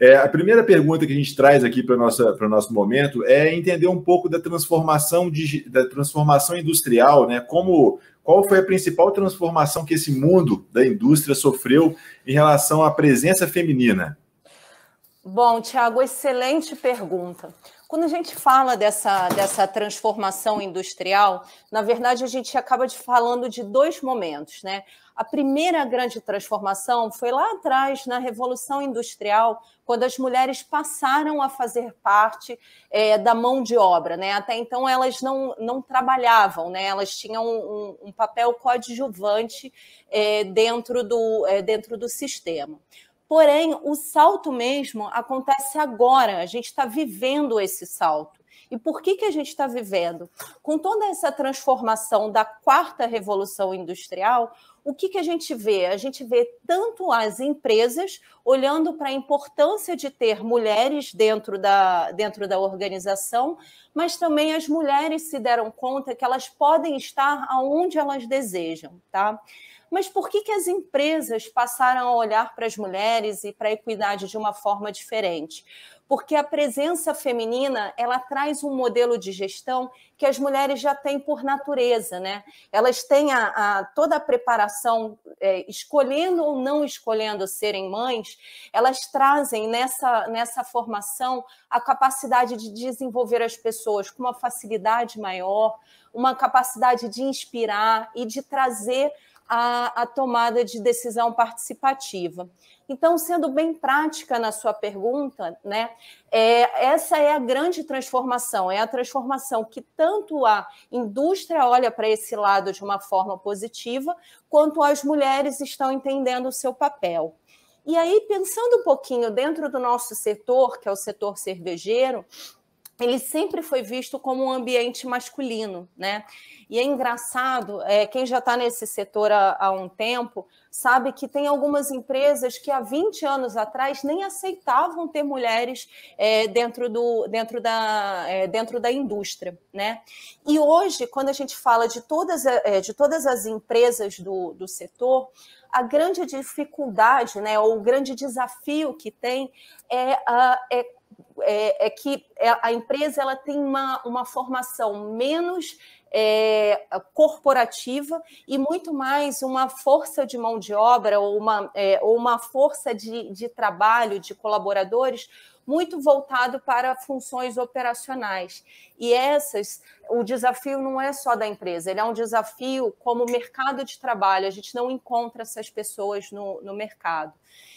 É, a primeira pergunta que a gente traz aqui para o nosso momento é entender um pouco da transformação, de, da transformação industrial, né? Como, qual foi a principal transformação que esse mundo da indústria sofreu em relação à presença feminina? Bom, Tiago, excelente pergunta. Quando a gente fala dessa, dessa transformação industrial, na verdade a gente acaba de falando de dois momentos, né? A primeira grande transformação foi lá atrás, na Revolução Industrial, quando as mulheres passaram a fazer parte é, da mão de obra. Né? Até então, elas não, não trabalhavam, né? elas tinham um, um papel coadjuvante é, dentro, do, é, dentro do sistema. Porém, o salto mesmo acontece agora, a gente está vivendo esse salto. E por que, que a gente está vivendo? Com toda essa transformação da quarta revolução industrial, o que, que a gente vê? A gente vê tanto as empresas olhando para a importância de ter mulheres dentro da, dentro da organização, mas também as mulheres se deram conta que elas podem estar aonde elas desejam, tá? Mas por que, que as empresas passaram a olhar para as mulheres e para a equidade de uma forma diferente? porque a presença feminina ela traz um modelo de gestão que as mulheres já têm por natureza, né? Elas têm a, a toda a preparação, é, escolhendo ou não escolhendo serem mães, elas trazem nessa, nessa formação a capacidade de desenvolver as pessoas com uma facilidade maior, uma capacidade de inspirar e de trazer a, a tomada de decisão participativa. Então, sendo bem prática na sua pergunta, né, é, essa é a grande transformação, é a transformação que tanto a indústria olha para esse lado de uma forma positiva, quanto as mulheres estão entendendo o seu papel. E aí, pensando um pouquinho dentro do nosso setor, que é o setor cervejeiro, ele sempre foi visto como um ambiente masculino, né? E é engraçado, é, quem já está nesse setor há, há, um tempo sabe que tem algumas empresas que há 20 anos atrás nem aceitavam ter mulheres é, dentro, do, dentro, da, é, dentro da indústria, né? E hoje, quando a gente fala de todas, é, é, de todas as empresas do, do setor, a grande dificuldade, né, ou o grande desafio que tem é, é é, é que é, a empresa ela tem uma, uma formação menos é, corporativa e muito mais uma força de mão de obra ou uma, é, ou uma força de, de trabalho de colaboradores muito voltado para funções operacionais. E essas, o desafio não é só da empresa, ele é um desafio como mercado de trabalho, a gente não encontra essas pessoas no, no mercado.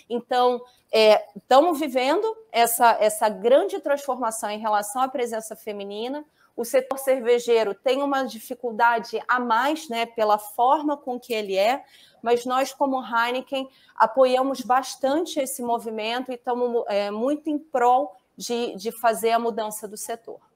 Então, é, estamos vivendo essa, essa grande transformação em relação à presença feminina, o setor cervejeiro tem uma dificuldade a mais, né, pela forma com que ele é, mas nós, como Heineken, apoiamos bastante esse movimento e estamos é, muito em prol de, de fazer a mudança do setor.